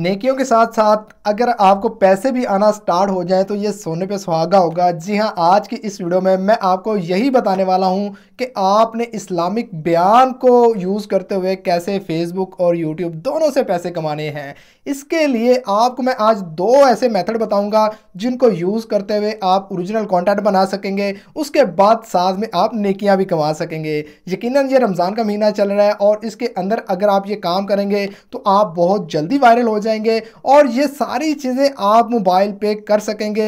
नेकियों के साथ साथ अगर आपको पैसे भी आना स्टार्ट हो जाए तो ये सोने पे सुहागा होगा जी हाँ आज की इस वीडियो में मैं आपको यही बताने वाला हूँ कि आपने इस्लामिक बयान को यूज़ करते हुए कैसे फेसबुक और यूट्यूब दोनों से पैसे कमाने हैं इसके लिए आपको मैं आज दो ऐसे मेथड बताऊँगा जिनको यूज़ करते हुए आप ओरिजिनल कॉन्टेंट बना सकेंगे उसके बाद साथ में आप नेकियाँ भी कमा सकेंगे यकीन ये रमज़ान का महीना चल रहा है और इसके अंदर अगर आप ये काम करेंगे तो आप बहुत जल्दी वायरल हो जाए जाएंगे और ये सारी चीज़ें आप मोबाइल पे कर सकेंगे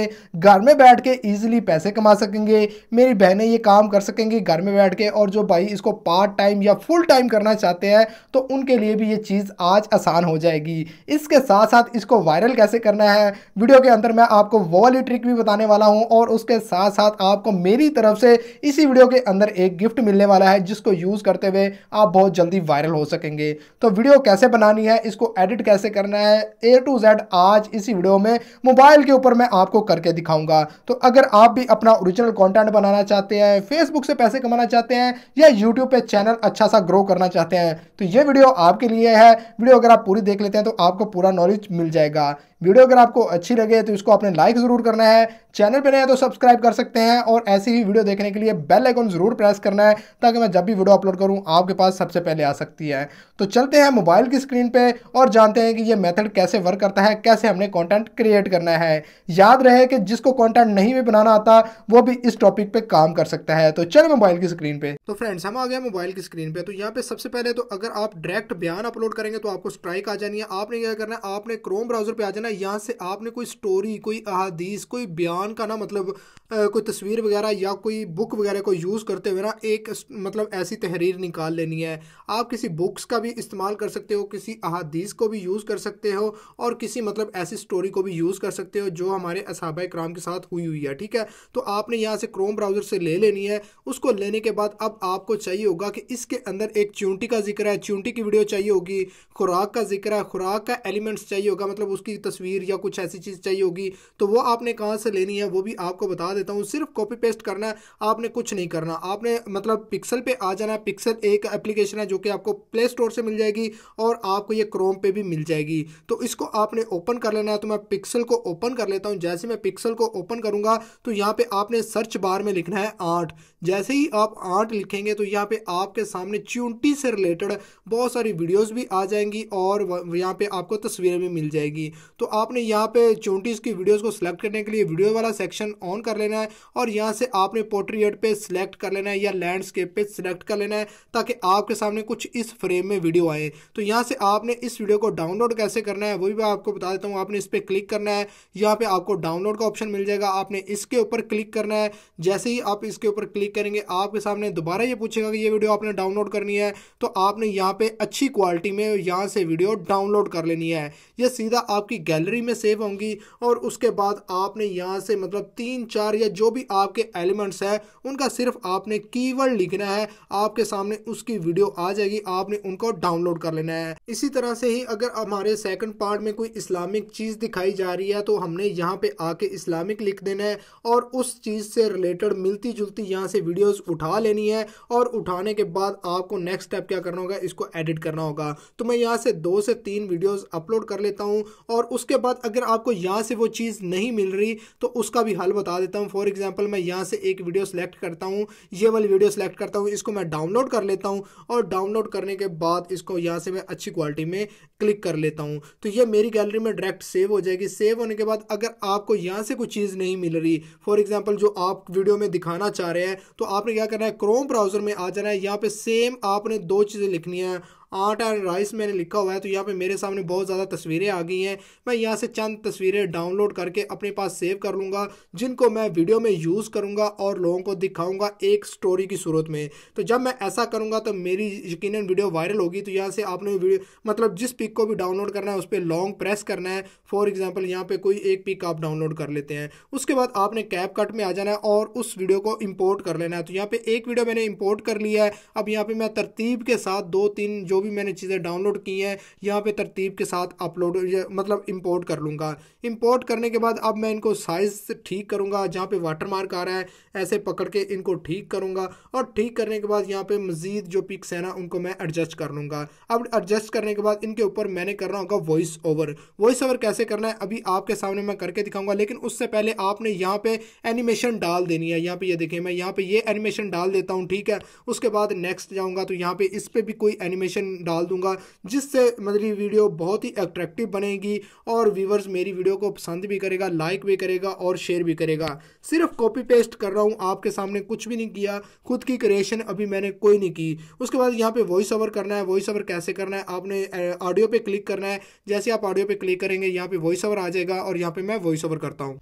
घर में बैठ के ईजिली पैसे कमा सकेंगे मेरी बहनें ये काम कर सकेंगी घर में बैठ के और जो भाई इसको पार्ट टाइम या फुल टाइम करना चाहते हैं तो उनके लिए भी ये चीज़ आज आसान हो जाएगी इसके साथ साथ इसको वायरल कैसे करना है वीडियो के अंदर मैं आपको वो वाली ट्रिक भी बताने वाला हूँ और उसके साथ साथ आपको मेरी तरफ से इसी वीडियो के अंदर एक गिफ्ट मिलने वाला है जिसको यूज़ करते हुए आप बहुत जल्दी वायरल हो सकेंगे तो वीडियो कैसे बनानी है इसको एडिट कैसे करना है है ए टू जेड आज इसी वीडियो में मोबाइल के ऊपर मैं आपको करके दिखाऊंगा तो अगर आप भी अपना ओरिजिनल कंटेंट बनाना चाहते हैं फेसबुक से पैसे कमाना चाहते हैं या यूट्यूब पे चैनल अच्छा सा ग्रो करना चाहते हैं तो ये वीडियो आपके लिए है वीडियो अगर आप पूरी देख लेते हैं तो आपको पूरा नॉलेज मिल जाएगा वीडियो अगर आपको अच्छी लगे तो इसको आपने लाइक ज़रूर करना है चैनल पर नए तो सब्सक्राइब कर सकते हैं और ऐसी ही वीडियो देखने के लिए बेल आइकन ज़रूर प्रेस करना है ताकि मैं जब भी वीडियो अपलोड करूं आपके पास सबसे पहले आ सकती है तो चलते हैं मोबाइल की स्क्रीन पर और जानते हैं कि ये मेथड कैसे वर्क करता है कैसे हमने कॉन्टेंट क्रिएट करना है याद रहे कि जिसको कॉन्टेंट नहीं भी बनाना आता वो भी इस टॉपिक पर काम कर सकता है तो चले मोबाइल की स्क्रीन पर तो फ्रेंड्स हम आ गए मोबाइल की स्क्रीन पर तो यहाँ पर सबसे पहले तो अगर आप डायरेक्ट बयान अपलोड करेंगे तो आपको स्ट्राइक आ जानी है आपने क्या करना है आपने क्रोम ब्राउजर पर आ जाना है यहाँ से आपने कोई स्टोरी कोई अहादीस कोई बयान कुरान का ना मतलब कोई तस्वीर वगैरह या कोई बुक वगैरह को यूज़ करते हुए ना एक मतलब ऐसी तहरीर निकाल लेनी है आप किसी बुक्स का भी इस्तेमाल कर सकते हो किसी अहादीस को भी यूज़ कर सकते हो और किसी मतलब ऐसी स्टोरी को भी यूज़ कर सकते हो जो हमारे असाबा कराम के साथ हुई हुई है ठीक है तो आपने यहाँ से क्रोम ब्राउज़र से ले लेनी है उसको लेने के बाद अब आपको चाहिए होगा कि इसके अंदर एक चूंटी का जिक्र है चूंटी की वीडियो चाहिए होगी खुराक का जिक्र है खुराक का एलिमेंट्स चाहिए होगा मतलब उसकी तस्वीर या कुछ ऐसी चीज़ चाहिए होगी तो वो आपने कहाँ से लेनी नहीं है वो भी आपको बता देता हूँ सिर्फ कॉपी पेस्ट करना है आपने कुछ नहीं करना आपने मतलब पिक्सल पे आ जाना है पिक्सल एक एप्लीकेशन है जो कि आपको प्ले स्टोर से मिल जाएगी और आपको ये क्रोम पे भी मिल जाएगी तो इसको आपने ओपन कर लेना है तो मैं पिक्सल को ओपन कर लेता हूँ जैसे मैं पिक्सल को ओपन करूँगा तो यहाँ पर आपने सर्च बार में लिखना है आर्ट जैसे ही आप आर्ट लिखेंगे तो यहाँ पर आपके सामने च्यूंटी से रिलेटेड बहुत सारी वीडियोज़ भी आ जाएंगी और यहाँ पर आपको तस्वीरें भी मिल जाएगी तो आपने यहाँ पर च्यूंटीज़ की वीडियोज़ को सिलेक्ट करने के लिए वीडियो वाला सेक्शन ऑन कर लेना है और यहाँ से आपने पोर्ट्रेट पे सिलेक्ट कर लेना है या लैंडस्केप पे सिलेक्ट कर लेना है ताकि आपके सामने कुछ इस फ्रेम में वीडियो आए तो यहाँ से आपने इस वीडियो को डाउनलोड कैसे करना है वो भी मैं आपको बता देता हूँ आपने इस पर क्लिक करना है यहाँ पर आपको डाउनलोड का ऑप्शन मिल जाएगा आपने इसके ऊपर क्लिक करना है जैसे ही आप इसके ऊपर क्लिक करेंगे आपके सामने दोबारा ये पूछेगा कि ये वीडियो आपने डाउनलोड करनी है तो आपने यहाँ पर अच्छी क्वालिटी में यहाँ से वीडियो डाउनलोड कर लेनी है ये सीधा आपकी गैलरी में सेव होंगी और उसके बाद आपने यहाँ से मतलब तीन चार या जो भी आपके एलिमेंट्स हैं उनका सिर्फ आपने कीवर्ड लिखना है आपके सामने उसकी वीडियो आ जाएगी आपने उनको डाउनलोड कर लेना है इसी तरह से ही अगर हमारे सेकंड पार्ट में कोई इस्लामिक चीज़ दिखाई जा रही है तो हमने यहाँ पे आके इस्लामिक लिख देना है और उस चीज़ से रिलेटेड मिलती जुलती यहाँ से वीडियोस उठा लेनी है और उठाने के बाद आपको नेक्स्ट स्टेप क्या करना होगा इसको एडिट करना होगा तो मैं यहाँ से दो से तीन वीडियोज़ अपलोड कर लेता हूँ और उसके बाद अगर आपको यहाँ से वो चीज़ नहीं मिल रही तो उसका भी हल बता देता हूँ फॉर एग्जाम्पल मैं यहाँ से एक वीडियो सेलेक्ट करता हूँ ये वाली वीडियो सेलेक्ट करता हूँ इसको मैं डाउनलोड कर लेता हूँ और डाउनलोड करने के बाद इसको यहाँ से मैं अच्छी क्वालिटी में क्लिक कर लेता हूँ तो ये मेरी गैलरी में डायरेक्ट सेव हो जाएगी सेव होने के बाद अगर आपको यहाँ से कोई चीज़ नहीं मिल रही फॉर एग्जाम्पल जो आप वीडियो में दिखाना चाह रहे हैं तो आपने क्या करना है क्रोम ब्राउज़र में आ जाना है यहाँ पर सेम आपने दो चीज़ें लिखनी है आटा एंड राइस मैंने लिखा हुआ है तो यहाँ पे मेरे सामने बहुत ज़्यादा तस्वीरें आ गई हैं मैं यहाँ से चंद तस्वीरें डाउनलोड करके अपने पास सेव कर लूँगा जिनको मैं वीडियो में यूज़ करूँगा और लोगों को दिखाऊँगा एक स्टोरी की सूरत में तो जब मैं ऐसा करूँगा तो मेरी यकीन वीडियो वायरल होगी तो यहाँ से आपने वीडियो मतलब जिस पिक को भी डाउनलोड करना है उस पर लॉन्ग प्रेस करना है फॉर एग्जाम्पल यहाँ पर कोई एक पिक आप डाउनलोड कर लेते हैं उसके बाद आपने कैप कट में आ जाना है और उस वीडियो को इम्पोर्ट कर लेना है तो यहाँ पर एक वीडियो मैंने इम्पोर्ट कर लिया है अब यहाँ पर मैं तरतीब के साथ दो तीन जो भी मैंने चीज़ें डाउनलोड की हैं यहाँ पे तरतीब के साथ अपलोड मतलब इंपोर्ट कर लूँगा इंपोर्ट करने के बाद अब मैं इनको साइज़ ठीक करूँगा जहाँ पे वाटर मार्क आ रहा है ऐसे पकड़ के इनको ठीक करूँगा और ठीक करने के बाद यहाँ पर मज़ीद जो पिक्स है ना उनको मैं एडजस्ट कर लूँगा अब एडजस्ट करने के बाद इनके ऊपर मैंने करना होगा वॉइस ओवर वॉइस ओवर कैसे करना है अभी आपके सामने मैं करके दिखाऊंगा लेकिन उससे पहले आपने यहाँ पर एनिमेशन डाल देनी है यहाँ पर ये यह देखिए मैं यहाँ पे ये एनिमेशन डाल देता हूँ ठीक है उसके बाद नेक्स्ट जाऊँगा तो यहाँ पे इस पर भी कोई एनिमेशन डाल दूंगा जिससे मेरी वीडियो बहुत ही अट्रैक्टिव बनेगी और व्यूवर्स मेरी वीडियो को पसंद भी करेगा लाइक भी करेगा और शेयर भी करेगा सिर्फ कॉपी पेस्ट कर रहा हूँ आपके सामने कुछ भी नहीं किया खुद की क्रिएशन अभी मैंने कोई नहीं की उसके बाद यहाँ पे वॉइस ओवर करना है वॉइस ओवर कैसे करना है आपने ऑडियो पर क्लिक करना है जैसे आप ऑडियो पर क्लिक करेंगे यहाँ पर वॉइस ओवर आ जाएगा और यहाँ पर मैं वॉइस ओवर करता हूँ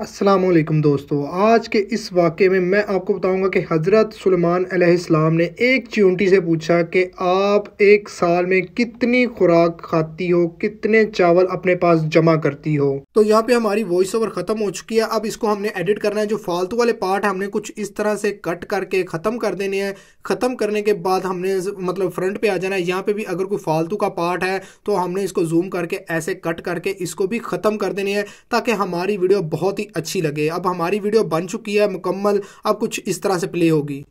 असलकम दोस्तों आज के इस वाक़े में मैं आपको बताऊंगा कि हज़रत सलमान अलैहिस्सलाम ने एक चिंटी से पूछा कि आप एक साल में कितनी खुराक खाती हो कितने चावल अपने पास जमा करती हो तो यहाँ पे हमारी वॉइस ओवर ख़त्म हो चुकी है अब इसको हमने एडिट करना है जो फालतू वाले पार्ट हमने कुछ इस तरह से कट करके ख़त्म कर देने हैं ख़त्म करने के बाद हमने मतलब फ्रंट पर आ जाना है यहाँ पर भी अगर कोई फालतू का पार्ट है तो हमने इसको जूम करके ऐसे कट करके इसको भी ख़त्म कर देनी है ताकि हमारी वीडियो बहुत ही अच्छी लगे अब हमारी वीडियो बन चुकी है मुकम्मल अब कुछ इस तरह से प्ले होगी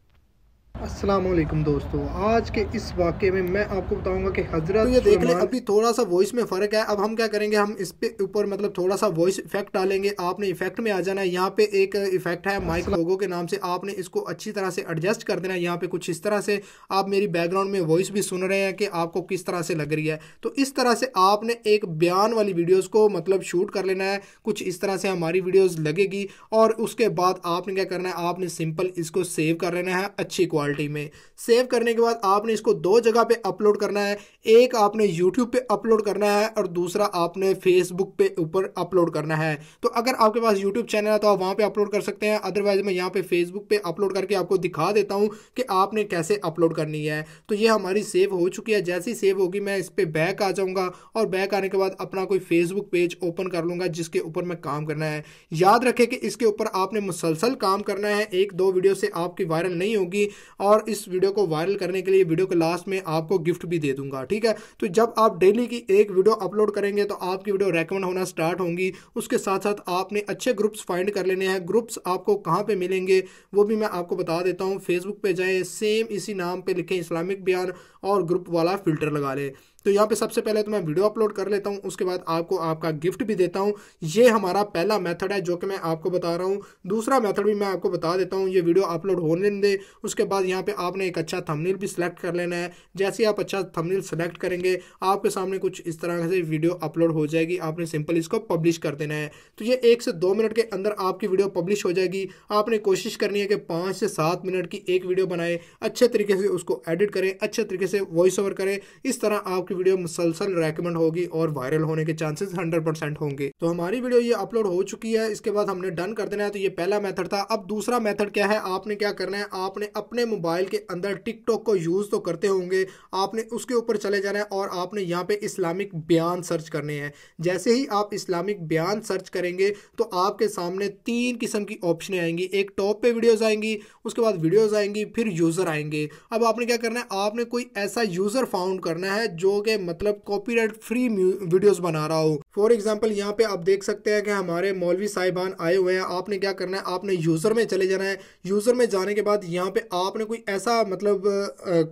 असलम दोस्तों आज के इस वाक्य में मैं आपको बताऊंगा कि हजरत तो ये देख लें अभी थोड़ा सा वॉइस में फ़र्क है अब हम क्या करेंगे हम इस पे ऊपर मतलब थोड़ा सा वॉइस इफेक्ट डालेंगे आपने इफेक्ट में आ जाना है यहाँ पे एक इफेक्ट है माइक लोगों के नाम से आपने इसको अच्छी तरह से एडजस्ट कर देना है यहाँ पे कुछ इस तरह से आप मेरी बैकग्राउंड में वॉइस भी सुन रहे हैं कि आपको किस तरह से लग रही है तो इस तरह से आपने एक बयान वाली वीडियोज़ को मतलब शूट कर लेना है कुछ इस तरह से हमारी वीडियोज़ लगेगी और उसके बाद आपने क्या करना है आपने सिंपल इसको सेव कर लेना है अच्छी क्वालिटी क्वालिटी में सेव करने के बाद आपने इसको दो जगह पे अपलोड करना है एक आपने यूट्यूब पे अपलोड करना है और दूसरा आपने फेसबुक पे ऊपर अपलोड करना है तो अगर आपके पास यूट्यूब चैनल है तो आप वहाँ पर अपलोड कर सकते हैं अदरवाइज मैं यहाँ पर फेसबुक पर अपलोड करके आपको दिखा देता हूँ कि आपने कैसे अपलोड करनी है तो ये हमारी सेव हो चुकी है जैसी सेव होगी मैं इस पर बैक आ जाऊँगा और बैक आने के बाद अपना कोई फेसबुक पेज ओपन कर लूँगा जिसके ऊपर मैं काम करना है याद रखें कि इसके ऊपर आपने मुसलसल काम करना है एक दो वीडियो से आपकी वायरल नहीं होगी और इस वीडियो को वायरल करने के लिए वीडियो के लास्ट में आपको गिफ्ट भी दे दूंगा ठीक है तो जब आप डेली की एक वीडियो अपलोड करेंगे तो आपकी वीडियो रेकमेंड होना स्टार्ट होंगी उसके साथ साथ आपने अच्छे ग्रुप्स फाइंड कर लेने हैं ग्रुप्स आपको कहाँ पर मिलेंगे वो भी मैं आपको बता देता हूँ फेसबुक पर जाएँ सेम इसी नाम पर लिखें इस्लामिक बयान और ग्रुप वाला फिल्टर लगा लें तो यहाँ पे सबसे पहले तो मैं वीडियो अपलोड कर लेता हूँ उसके बाद आपको आपका गिफ्ट भी देता हूँ ये हमारा पहला मेथड है जो कि मैं आपको बता रहा हूँ दूसरा मेथड भी मैं आपको बता देता हूँ ये वीडियो अपलोड होने दें उसके बाद यहाँ पे आपने एक अच्छा थमनील भी सिलेक्ट कर लेना है जैसे आप अच्छा थमनील सेलेक्ट करेंगे आपके सामने कुछ इस तरह से वीडियो अपलोड हो जाएगी आपने सिंपल इसको पब्लिश कर देना है तो ये एक से दो मिनट के अंदर आपकी वीडियो पब्लिश हो जाएगी आपने कोशिश करनी है कि पाँच से सात मिनट की एक वीडियो बनाए अच्छे तरीके से उसको एडिट करें अच्छे तरीके से वॉइस ओवर करें इस तरह आपकी वीडियो मुसलसल रेकमेंड होगी और वायरल होने के चांसेस हंड्रेड परसेंट होंगे तो हमारी वीडियो ये अपलोड हो चुकी है इसके बाद हमने डन कर देना है तो ये पहला मेथड था अब दूसरा मेथड क्या है आपने क्या करना है आपने अपने मोबाइल के अंदर टिकटॉक को यूज़ तो करते होंगे आपने उसके ऊपर चले जाना है और आपने यहाँ पे इस्लामिक बयान सर्च करने हैं जैसे ही आप इस्लामिक बयान सर्च करेंगे तो आपके सामने तीन किस्म की ऑप्शन आएंगी एक टॉप पे वीडियोज आएंगी उसके बाद वीडियोज आएंगी फिर यूज़र आएंगे अब आपने क्या करना है आपने कोई ऐसा यूज़र फाउंड करना है जो के मतलब कॉपीराइट फ्री वीडियोस बना रहा हूँ फॉर एग्जाम्पल यहाँ पे आप देख सकते हैं कि हमारे मौलवी साहिबान आए हुए हैं आपने क्या करना है आपने यूज़र में चले जाना है यूज़र में जाने के बाद यहाँ पे आपने कोई ऐसा मतलब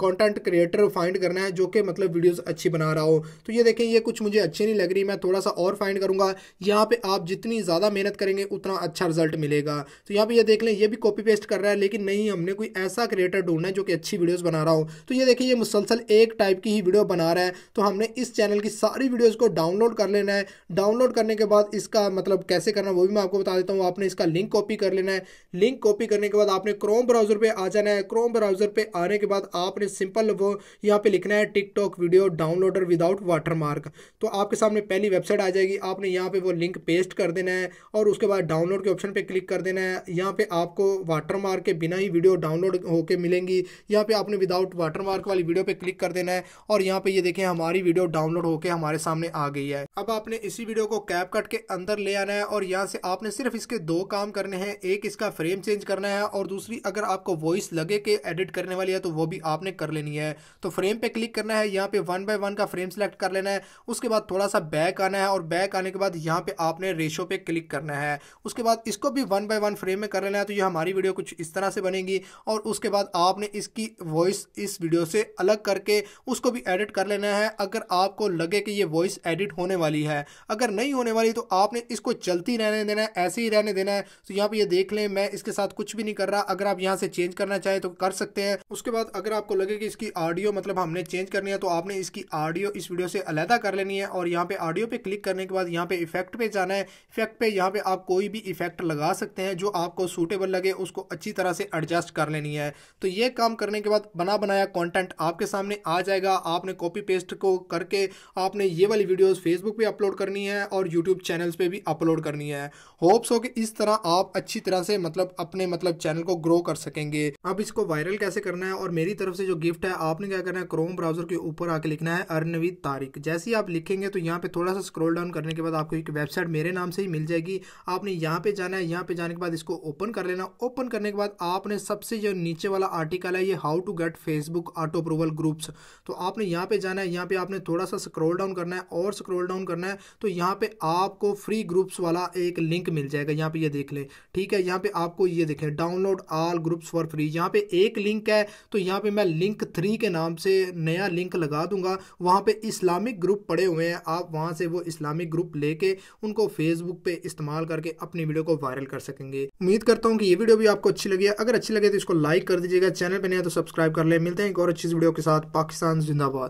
कंटेंट क्रिएटर फाइंड करना है जो कि मतलब वीडियोस अच्छी बना रहा हो तो ये देखें ये कुछ मुझे अच्छी नहीं लग रही मैं थोड़ा सा और फाइंड करूंगा यहाँ पे आप जितनी ज़्यादा मेहनत करेंगे उतना अच्छा रिजल्ट मिलेगा तो यहाँ पे ये देख लें ये भी कॉपी पेस्ट कर रहा है लेकिन नहीं हमने कोई ऐसा क्रिएटर ढूंढना है जो कि अच्छी वीडियोस बना रहा हो तो ये देखिए ये मुसलसल एक टाइप की ही वीडियो बना रहा है तो हमने इस चैनल की सारी वीडियोज़ को डाउनलोड कर लेना है डाउनलोड करने के बाद इसका मतलब कैसे करना वो भी मैं आपको बता देता हूँ आपने इसका लिंक कॉपी कर लेना है लिंक कॉपी करने के बाद आपने क्रोम ब्राउज़र पर आ जाना है क्रोम ब्राउज़र पर आने के बाद आपने सिंपल वो यहाँ पर लिखना है TikTok video downloader without watermark तो आपके सामने पहली वेबसाइट आ जाएगी आपने यहाँ पर वो लिंक पेस्ट कर देना है और उसके बाद डाउनलोड के ऑप्शन पर क्लिक कर देना है यहाँ पर आपको वाटरमार्क के बिना ही वीडियो डाउनलोड होकर मिलेंगी यहाँ पर आपने विदाउट वाटरमार्क वाली वीडियो पर क्लिक कर देना है और यहाँ पर ये देखें है हमारी वीडियो डाउनलोड होकर हमारे सामने आ गई है अब आपने इसी वीडियो को कैप कट के अंदर ले आना है और यहाँ से आपने सिर्फ इसके दो काम करने हैं एक इसका फ्रेम चेंज करना है और दूसरी अगर आपको वॉइस लगे के एडिट करने वाली है तो वो भी आपने कर लेनी है तो फ्रेम पे क्लिक करना है यहाँ पे वन बाय वन का फ्रेम सेलेक्ट कर लेना है उसके बाद थोड़ा सा बैक आना है और बैक आने के बाद यहाँ पे आपने रेशो पे क्लिक करना है उसके बाद इसको भी वन बाय वन फ्रेम में कर लेना है तो ये हमारी वीडियो कुछ इस तरह से बनेगी और उसके बाद आपने इसकी वॉइस इस वीडियो से अलग करके उसको भी एडिट कर लेना है करना है अगर आपको लगे कि ये वॉइस एडिट होने वाली है अगर नहीं होने वाली तो आपने इसको चलती रहने देना है ऐसे ही रहने देना है तो यहाँ पे ये देख लें मैं इसके साथ कुछ भी नहीं कर रहा अगर आप यहाँ से चेंज करना चाहें तो कर सकते हैं उसके बाद अगर आपको लगे कि इसकी ऑडियो मतलब हमने चेंज करनी है तो आपने इसकी ऑडियो इस वीडियो से अलहदा कर लेनी है और यहाँ पे ऑडियो पे क्लिक करने के बाद यहाँ पे इफेक्ट पे जाना है इफेक्ट पे यहाँ पे आप कोई भी इफेक्ट लगा सकते हैं जो आपको सूटेबल लगे उसको अच्छी तरह से एडजस्ट कर लेनी है तो ये काम करने के बाद बना बनाया कॉन्टेंट आपके सामने आ जाएगा आपने कॉपी पेस्ट पेस्ट को करके आपने ये वाली वीडियोस फेसबुक पे अपलोड करनी है और यूट्यूब चैनल्स पे भी अपलोड करनी है होप्स हो कि इस तरह आप अच्छी तरह से मतलब अपने मतलब चैनल को ग्रो कर सकेंगे अब इसको वायरल कैसे करना है और मेरी तरफ से जो गिफ्ट है आपने क्या करना है क्रोम ब्राउजर के ऊपर आके लिखना है अर्नवीद तारीख जैसे ही आप लिखेंगे तो यहाँ पे थोड़ा सा स्क्रोल डाउन करने के बाद आपको एक वेबसाइट मेरे नाम से ही मिल जाएगी आपने यहाँ पे जाना है यहाँ पे जाने के बाद इसको ओपन कर लेना ओपन करने के बाद आपने सबसे जो नीचे वाला आर्टिकल है ये how to get Facebook auto approval groups तो आपने यहाँ पे जाना है यहाँ पे आपने थोड़ा सा स्क्रॉल डाउन करना है और स्क्रॉल डाउन करना है तो यहाँ पे आपको फ्री ग्रुप्स वाला एक लिंक मिल जाएगा यहाँ पे ये यह देख लें ठीक है यहाँ पे आपको ये देखें download all groups for free यहाँ पे एक लिंक है तो यहाँ पे मैं लिंक थ्री के नाम से नया लिंक लगा दूंगा वहाँ पे इस्लामिक ग्रुप पड़े हुए हैं आप वहाँ से वो इस्लामिक ग्रुप लेके उनको फेसबुक पे इस्तेमाल करके अपनी वीडियो को वायरल कर सकेंगे उम्मीद करता हूँ कि ये वीडियो भी आपको अच्छी लगी है अगर अच्छी लगे तो इसको लाइक कर दीजिएगा चैनल पर नहीं तो सब्सक्राइब कर ले मिलते हैं एक और अच्छी वीडियो के साथ पाकिस्तान जिंदाबाद